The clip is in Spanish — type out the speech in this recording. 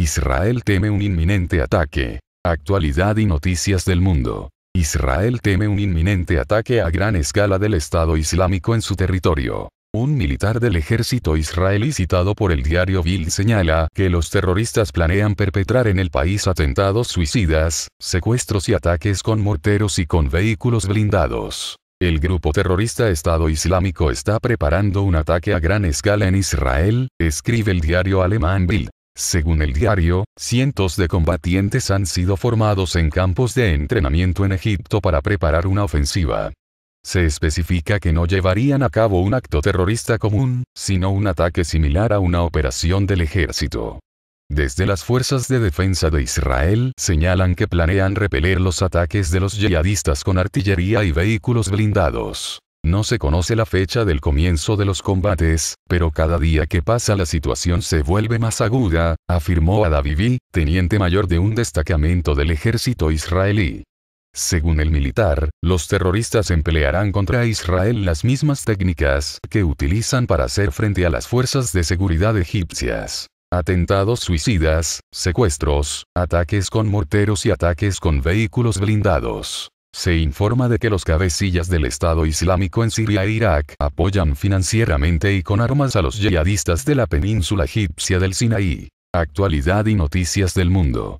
Israel teme un inminente ataque. Actualidad y noticias del mundo. Israel teme un inminente ataque a gran escala del Estado Islámico en su territorio. Un militar del ejército israelí citado por el diario bill señala que los terroristas planean perpetrar en el país atentados suicidas, secuestros y ataques con morteros y con vehículos blindados. El grupo terrorista Estado Islámico está preparando un ataque a gran escala en Israel, escribe el diario alemán Bild. Según el diario, cientos de combatientes han sido formados en campos de entrenamiento en Egipto para preparar una ofensiva. Se especifica que no llevarían a cabo un acto terrorista común, sino un ataque similar a una operación del ejército. Desde las Fuerzas de Defensa de Israel señalan que planean repeler los ataques de los yihadistas con artillería y vehículos blindados. No se conoce la fecha del comienzo de los combates, pero cada día que pasa la situación se vuelve más aguda, afirmó Adavivi, teniente mayor de un destacamento del ejército israelí. Según el militar, los terroristas emplearán contra Israel las mismas técnicas que utilizan para hacer frente a las fuerzas de seguridad egipcias. Atentados suicidas, secuestros, ataques con morteros y ataques con vehículos blindados. Se informa de que los cabecillas del Estado Islámico en Siria e Irak apoyan financieramente y con armas a los yihadistas de la península egipcia del Sinaí. Actualidad y noticias del mundo.